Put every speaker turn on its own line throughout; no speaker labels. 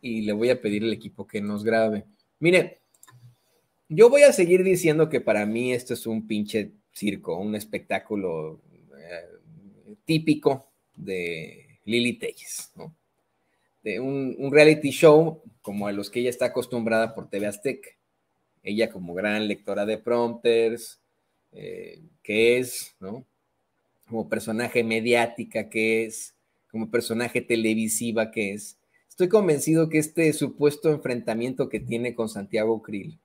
y le voy a pedir al equipo que nos grabe. Mire, yo voy a seguir diciendo que para mí esto es un pinche circo, un espectáculo eh, típico de Lili Telles, ¿no? De un, reality show como a los que ella está acostumbrada por TV Azteca. Ella como gran lectora de prompters, eh, que es, ¿no? Como personaje mediática que es, como personaje televisiva que es. Estoy convencido que este supuesto enfrentamiento que tiene con Santiago Krill,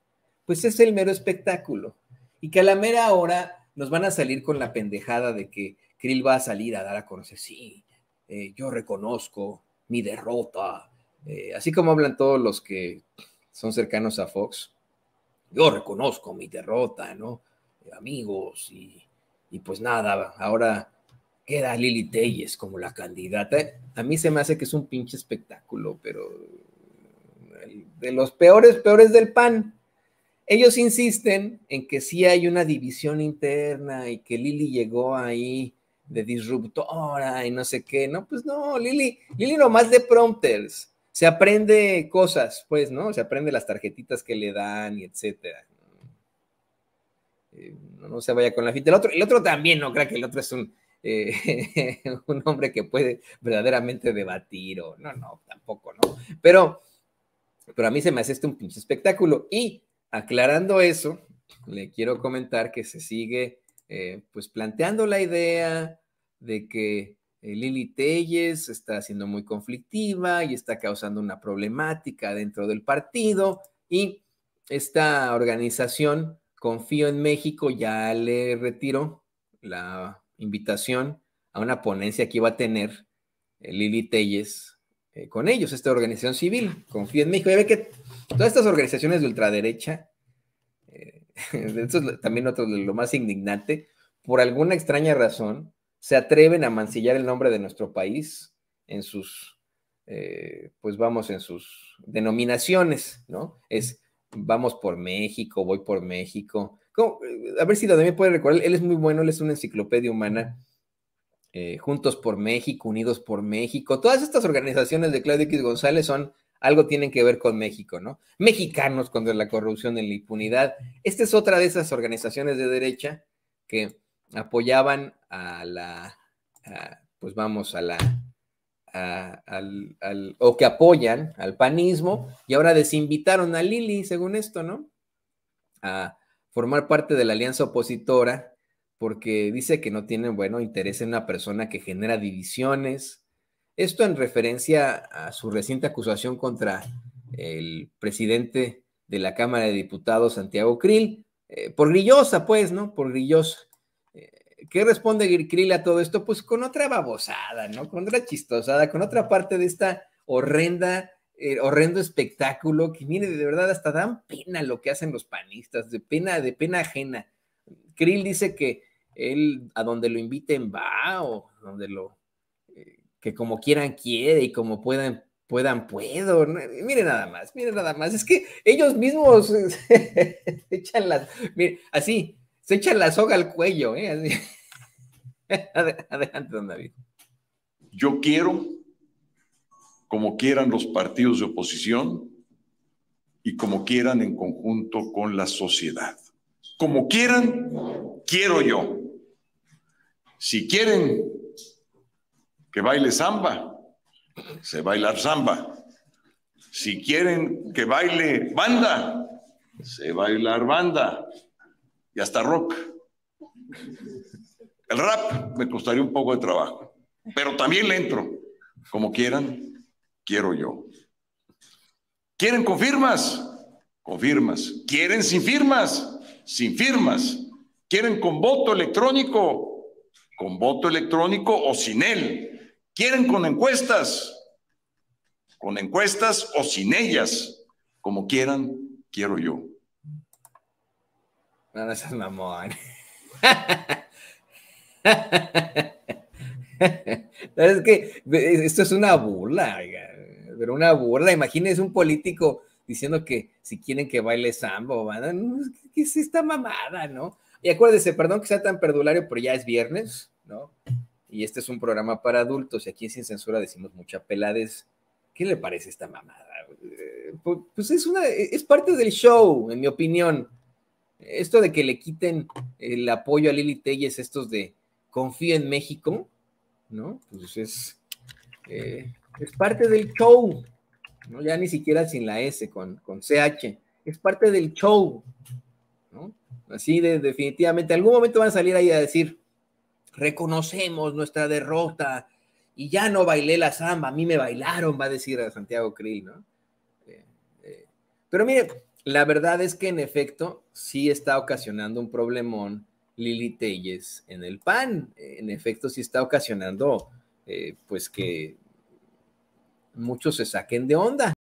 pues es el mero espectáculo. Y que a la mera hora nos van a salir con la pendejada de que Krill va a salir a dar a conocer, sí, eh, yo reconozco mi derrota. Eh, así como hablan todos los que son cercanos a Fox, yo reconozco mi derrota, ¿no? amigos, y, y pues nada, ahora queda Lili Telles como la candidata. A mí se me hace que es un pinche espectáculo, pero de los peores, peores del PAN. Ellos insisten en que sí hay una división interna y que Lili llegó ahí de disruptora y no sé qué. No, pues no, Lili, Lili nomás de prompters. Se aprende cosas, pues, ¿no? Se aprende las tarjetitas que le dan y etcétera. Eh, no, no se vaya con la fita. El otro, el otro también, no crea que el otro es un, eh, un hombre que puede verdaderamente debatir o no, no, tampoco, ¿no? Pero, pero a mí se me hace este un pinche espectáculo. Y aclarando eso, le quiero comentar que se sigue eh, pues planteando la idea de que eh, Lili Telles está siendo muy conflictiva y está causando una problemática dentro del partido y esta organización Confío en México ya le retiró la invitación a una ponencia que iba a tener eh, Lili Telles eh, con ellos, esta organización civil, Confía en México. Ya ve que todas estas organizaciones de ultraderecha, eh, también otro lo más indignante, por alguna extraña razón, se atreven a mancillar el nombre de nuestro país en sus, pues vamos, en sus denominaciones, ¿no? Es vamos por México, voy por México. A ver si también puede recordar, él es muy bueno, él es una enciclopedia humana. Eh, Juntos por México, Unidos por México, todas estas organizaciones de Claudio X González son algo tienen que ver con México, ¿no? Mexicanos contra la corrupción y la impunidad. Esta es otra de esas organizaciones de derecha que apoyaban a la, pues vamos, a la, al, o que apoyan al panismo y ahora desinvitaron a Lili, según esto, ¿no? A formar parte de la alianza opositora porque dice que no tienen, bueno, interés en una persona que genera divisiones. Esto en referencia a su reciente acusación contra el presidente de la Cámara de Diputados, Santiago Krill, eh, por grillosa, pues, ¿no? Por grillosa. Eh, ¿Qué responde Krill a todo esto? Pues con otra babosada, ¿no? Con otra chistosada, con otra parte de esta horrenda, eh, horrendo espectáculo que, mire, de verdad hasta dan pena lo que hacen los panistas, de pena, de pena ajena. Krill dice que él a donde lo inviten va o donde lo eh, que como quieran quiere y como puedan puedan puedo Mire nada más mire nada más es que ellos mismos echan las Mire así se echa la soga al cuello. ¿eh? Adelante,
don David. Yo quiero, como quieran los partidos de oposición y como quieran en conjunto con la sociedad. Como quieran, quiero yo. Si quieren que baile samba, se bailar samba. Si quieren que baile banda, se bailar banda y hasta rock. El rap me costaría un poco de trabajo, pero también le entro. Como quieran, quiero yo. ¿Quieren con firmas? Con firmas. ¿Quieren sin firmas? Sin firmas. ¿Quieren con voto electrónico? Con voto electrónico o sin él. ¿Quieren con encuestas? Con encuestas o sin ellas. Como quieran, quiero yo.
No, no seas mamón. es que esto es una burla, pero una burla. Imagínense un político diciendo que si quieren que baile Sambo ¿qué es esta mamada, no? Y acuérdese, perdón que sea tan perdulario, pero ya es viernes, ¿no? Y este es un programa para adultos y aquí en Sin Censura decimos mucha pelades. ¿Qué le parece esta mamada? Eh, pues es una, es parte del show, en mi opinión esto de que le quiten el apoyo a Lili Telles, estos de confío en México, ¿no? Pues eh, es, parte del show, ¿no? Ya ni siquiera sin la S, con, CH, es parte del show, ¿no? Así de, definitivamente, algún momento van a salir ahí a decir, reconocemos nuestra derrota y ya no bailé la samba, a mí me bailaron, va a decir Santiago Krill, ¿no? Eh, eh, pero mire, la verdad es que en efecto sí está ocasionando un problemón Lili Telles en el PAN. En efecto sí está ocasionando eh, pues que muchos se saquen de onda.